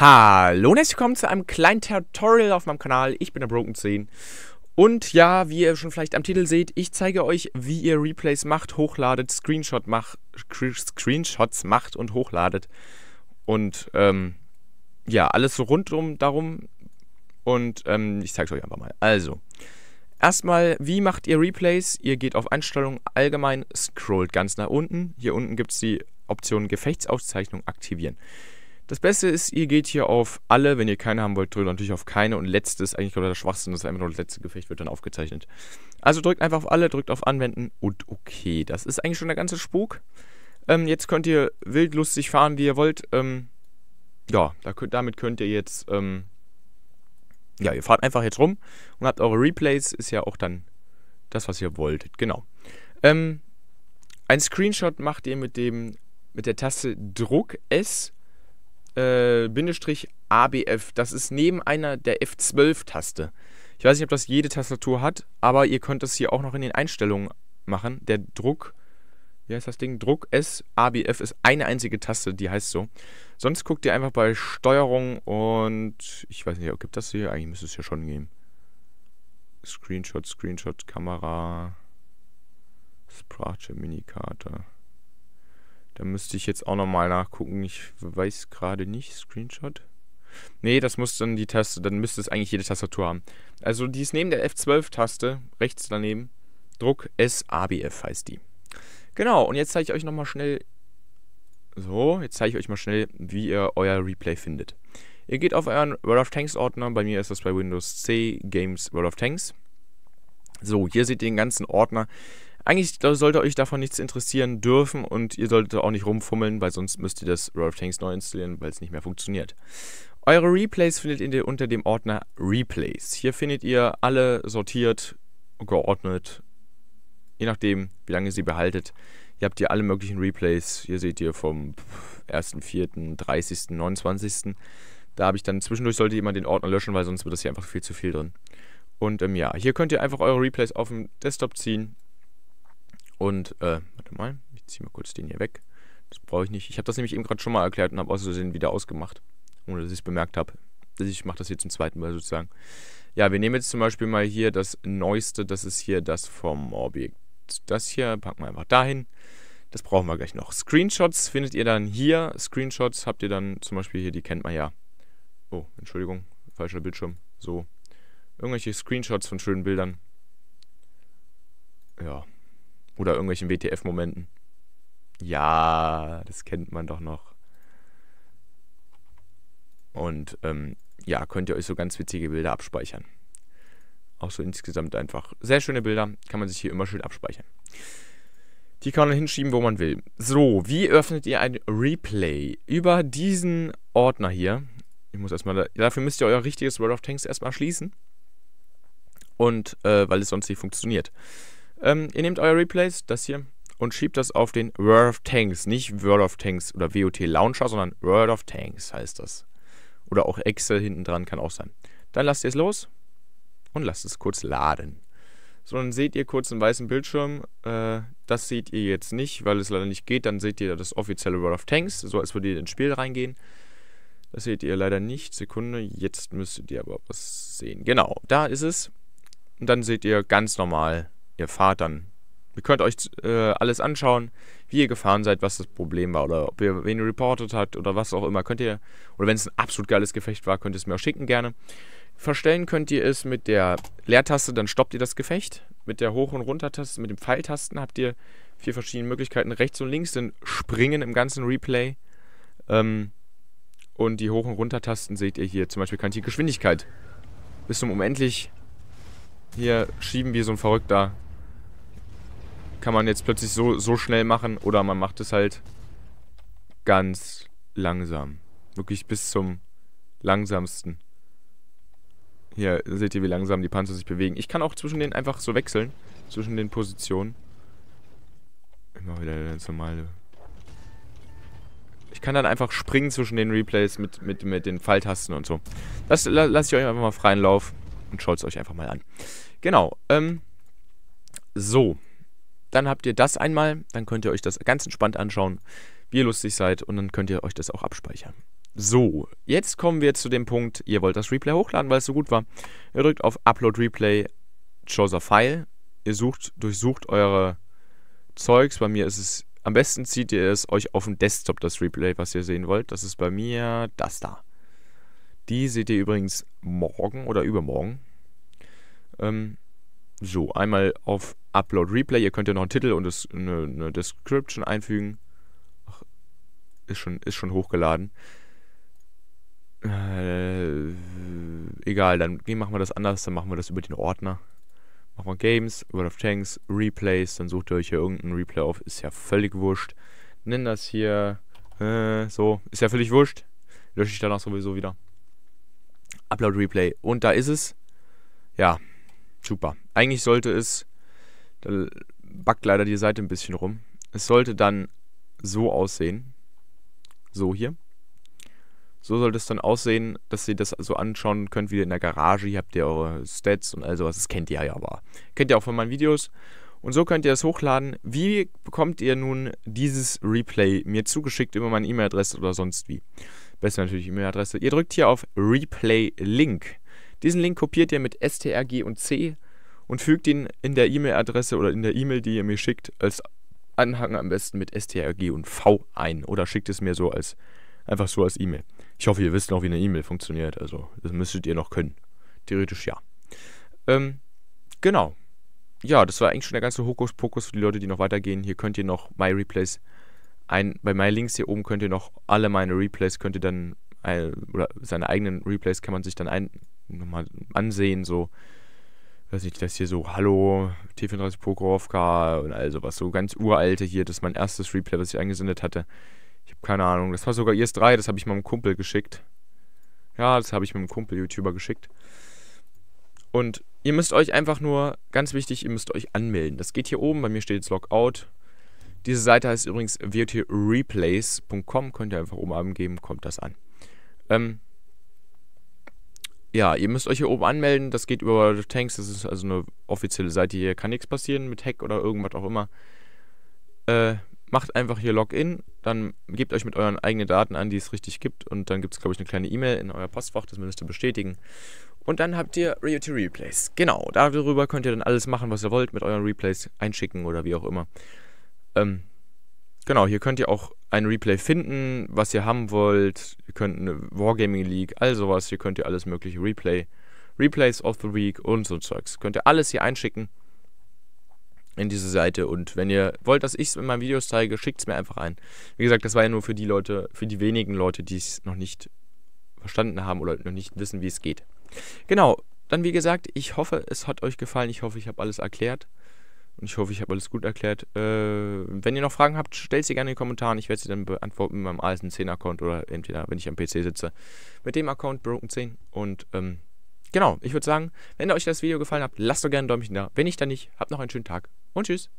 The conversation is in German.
Hallo und herzlich willkommen zu einem kleinen Tutorial auf meinem Kanal. Ich bin der Broken10. Und ja, wie ihr schon vielleicht am Titel seht, ich zeige euch, wie ihr Replays macht, hochladet, Screenshot mach, Screenshots macht und hochladet. Und ähm, ja, alles so rundum darum. Und ähm, ich zeige es euch einfach mal. Also, erstmal, wie macht ihr Replays? Ihr geht auf Einstellungen allgemein, scrollt ganz nach unten. Hier unten gibt es die Option Gefechtsauszeichnung aktivieren. Das Beste ist, ihr geht hier auf alle, wenn ihr keine haben wollt, drückt natürlich auf keine und letztes, eigentlich gerade der Schwachsinn, das einfach nur das letzte Gefecht, wird dann aufgezeichnet. Also drückt einfach auf alle, drückt auf Anwenden und okay. Das ist eigentlich schon der ganze Spuk. Ähm, jetzt könnt ihr wild lustig fahren, wie ihr wollt. Ähm, ja, da könnt, damit könnt ihr jetzt, ähm, ja, ihr fahrt einfach jetzt rum und habt eure Replays, ist ja auch dann das, was ihr wolltet, genau. Ähm, ein Screenshot macht ihr mit dem, mit der Taste Druck S äh, Bindestrich ABF. Das ist neben einer der F12-Taste. Ich weiß nicht, ob das jede Tastatur hat, aber ihr könnt das hier auch noch in den Einstellungen machen. Der Druck, wie heißt das Ding? Druck S ABF ist eine einzige Taste, die heißt so. Sonst guckt ihr einfach bei Steuerung und ich weiß nicht, gibt das hier? Eigentlich müsste es ja schon geben. Screenshot, Screenshot, Kamera, Sprache, Minikarte. Da müsste ich jetzt auch nochmal nachgucken. Ich weiß gerade nicht. Screenshot. Nee, das muss dann die Taste, dann müsste es eigentlich jede Tastatur haben. Also die ist neben der F12-Taste, rechts daneben. Druck SABF heißt die. Genau, und jetzt zeige ich euch nochmal schnell. So, jetzt zeige ich euch mal schnell, wie ihr euer Replay findet. Ihr geht auf euren World of Tanks Ordner, bei mir ist das bei Windows C Games World of Tanks. So, hier seht ihr den ganzen Ordner eigentlich sollte euch davon nichts interessieren dürfen und ihr solltet auch nicht rumfummeln, weil sonst müsst ihr das World of Tanks neu installieren, weil es nicht mehr funktioniert. Eure Replays findet ihr unter dem Ordner Replays. Hier findet ihr alle sortiert, geordnet, je nachdem, wie lange ihr sie behaltet. Hier habt ihr alle möglichen Replays. Hier seht ihr vom 1.4., 30., 29. Da habe ich dann zwischendurch, sollte jemand den Ordner löschen, weil sonst wird das hier einfach viel zu viel drin. Und ähm, ja, hier könnt ihr einfach eure Replays auf dem Desktop ziehen und, äh, warte mal, ich ziehe mal kurz den hier weg. Das brauche ich nicht. Ich habe das nämlich eben gerade schon mal erklärt und habe aus Versehen wieder ausgemacht. Ohne dass ich es bemerkt habe. Ich mache das jetzt zum zweiten Mal sozusagen. Ja, wir nehmen jetzt zum Beispiel mal hier das neueste. Das ist hier das vom Objekt. Das hier packen wir einfach dahin. Das brauchen wir gleich noch. Screenshots findet ihr dann hier. Screenshots habt ihr dann zum Beispiel hier, die kennt man ja. Oh, Entschuldigung, falscher Bildschirm. So. Irgendwelche Screenshots von schönen Bildern. Ja, oder irgendwelchen WTF-Momenten. Ja, das kennt man doch noch. Und ähm, ja, könnt ihr euch so ganz witzige Bilder abspeichern. Auch so insgesamt einfach sehr schöne Bilder, kann man sich hier immer schön abspeichern. Die kann man hinschieben, wo man will. So, wie öffnet ihr ein Replay? Über diesen Ordner hier. Ich muss erstmal, da, dafür müsst ihr euer richtiges World of Tanks erstmal schließen. Und, äh, weil es sonst nicht funktioniert. Ähm, ihr nehmt euer Replays, das hier, und schiebt das auf den World of Tanks. Nicht World of Tanks oder WOT Launcher, sondern World of Tanks heißt das. Oder auch Excel hinten dran kann auch sein. Dann lasst ihr es los und lasst es kurz laden. So, dann seht ihr kurz einen weißen Bildschirm. Äh, das seht ihr jetzt nicht, weil es leider nicht geht. Dann seht ihr das offizielle World of Tanks, so als würde ihr ins Spiel reingehen. Das seht ihr leider nicht. Sekunde, jetzt müsstet ihr aber was sehen. Genau, da ist es. Und dann seht ihr ganz normal ihr fahrt dann. Ihr könnt euch äh, alles anschauen, wie ihr gefahren seid, was das Problem war oder ob ihr wen ihr reportet habt oder was auch immer. Könnt ihr, oder wenn es ein absolut geiles Gefecht war, könnt ihr es mir auch schicken gerne. Verstellen könnt ihr es mit der Leertaste, dann stoppt ihr das Gefecht. Mit der Hoch- und Runter-Taste, mit den Pfeiltasten habt ihr vier verschiedene Möglichkeiten. Rechts und links sind Springen im ganzen Replay. Ähm, und die Hoch- und Runter-Tasten seht ihr hier. Zum Beispiel kann ich die Geschwindigkeit bis zum Unendlich hier schieben wir so ein Verrückter kann man jetzt plötzlich so, so schnell machen oder man macht es halt ganz langsam. Wirklich bis zum langsamsten. Hier seht ihr, wie langsam die Panzer sich bewegen. Ich kann auch zwischen denen einfach so wechseln. Zwischen den Positionen. Immer wieder ganz normale. Ich kann dann einfach springen zwischen den Replays mit, mit, mit den Falltasten und so. Das la, lasse ich euch einfach mal freien Lauf und schaut es euch einfach mal an. Genau. Ähm, so. Dann habt ihr das einmal, dann könnt ihr euch das ganz entspannt anschauen, wie ihr lustig seid und dann könnt ihr euch das auch abspeichern. So, jetzt kommen wir zu dem Punkt, ihr wollt das Replay hochladen, weil es so gut war. Ihr drückt auf Upload Replay, Choose a File. Ihr sucht, durchsucht eure Zeugs. Bei mir ist es, am besten zieht ihr es euch auf dem Desktop, das Replay, was ihr sehen wollt. Das ist bei mir das da. Die seht ihr übrigens morgen oder übermorgen. Ähm, so, einmal auf Upload Replay. Ihr könnt ja noch einen Titel und das, eine, eine, Description einfügen. Ach, ist schon, ist schon hochgeladen. Äh, egal, dann machen wir das anders. Dann machen wir das über den Ordner. Machen wir Games, World of Tanks, Replays. Dann sucht ihr euch hier irgendeinen Replay auf. Ist ja völlig wurscht. Nennen das hier. Äh, so, ist ja völlig wurscht. Lösche ich danach sowieso wieder. Upload Replay. Und da ist es. Ja, super. Eigentlich sollte es, da backt leider die Seite ein bisschen rum, es sollte dann so aussehen, so hier. So sollte es dann aussehen, dass ihr das so anschauen könnt, wieder in der Garage. Hier habt ihr eure Stats und all sowas. Das kennt ihr ja aber. Kennt ihr auch von meinen Videos. Und so könnt ihr das hochladen. Wie bekommt ihr nun dieses Replay mir zugeschickt über meine E-Mail-Adresse oder sonst wie? Besser natürlich E-Mail-Adresse. Ihr drückt hier auf Replay Link. Diesen Link kopiert ihr mit strg und c und fügt ihn in der E-Mail-Adresse oder in der E-Mail, die ihr mir schickt, als Anhang am besten mit strg und v ein oder schickt es mir so als einfach so als E-Mail. Ich hoffe, ihr wisst noch, wie eine E-Mail funktioniert, also das müsstet ihr noch können. Theoretisch ja. Ähm, genau. Ja, das war eigentlich schon der ganze Hokuspokus für die Leute, die noch weitergehen. Hier könnt ihr noch My Replays ein, bei My Links hier oben könnt ihr noch alle meine Replays, könnt ihr dann, ein, äh, oder seine eigenen Replays kann man sich dann ein, nochmal ansehen, so, weiß ich, das hier so, hallo, T34 Pokorovka und all sowas, so ganz uralte hier, das ist mein erstes Replay, was ich eingesendet hatte. Ich habe keine Ahnung, das war sogar IS3, das habe ich meinem Kumpel geschickt. Ja, das habe ich meinem Kumpel YouTuber geschickt. Und ihr müsst euch einfach nur, ganz wichtig, ihr müsst euch anmelden. Das geht hier oben, bei mir steht jetzt Logout. Diese Seite heißt übrigens wtreplays.com, könnt ihr einfach oben abgeben, kommt das an. Ähm, ja, ihr müsst euch hier oben anmelden. Das geht über Tanks. Das ist also eine offizielle Seite hier. Kann nichts passieren mit Hack oder irgendwas auch immer. Äh, macht einfach hier Login. Dann gebt euch mit euren eigenen Daten an, die es richtig gibt. Und dann gibt es, glaube ich, eine kleine E-Mail in euer Postfach. Das müsst ihr bestätigen. Und dann habt ihr Reality Replays. Genau, darüber könnt ihr dann alles machen, was ihr wollt. Mit euren Replays einschicken oder wie auch immer. Ähm, genau, hier könnt ihr auch ein Replay finden, was ihr haben wollt. Ihr könnt eine Wargaming League, all sowas. Hier könnt ihr alles mögliche Replay, Replays of the Week und so Zeugs. Könnt ihr alles hier einschicken in diese Seite. Und wenn ihr wollt, dass ich es in meinen Videos zeige, schickt es mir einfach ein. Wie gesagt, das war ja nur für die Leute, für die wenigen Leute, die es noch nicht verstanden haben oder noch nicht wissen, wie es geht. Genau, dann wie gesagt, ich hoffe, es hat euch gefallen. Ich hoffe, ich habe alles erklärt ich hoffe, ich habe alles gut erklärt. Äh, wenn ihr noch Fragen habt, stellt sie gerne in den Kommentaren. Ich werde sie dann beantworten mit meinem ASN10-Account oder entweder, wenn ich am PC sitze, mit dem Account Broken10. Und ähm, genau, ich würde sagen, wenn euch das Video gefallen hat, lasst doch gerne ein Däumchen da. Wenn nicht, dann nicht. Habt noch einen schönen Tag und tschüss.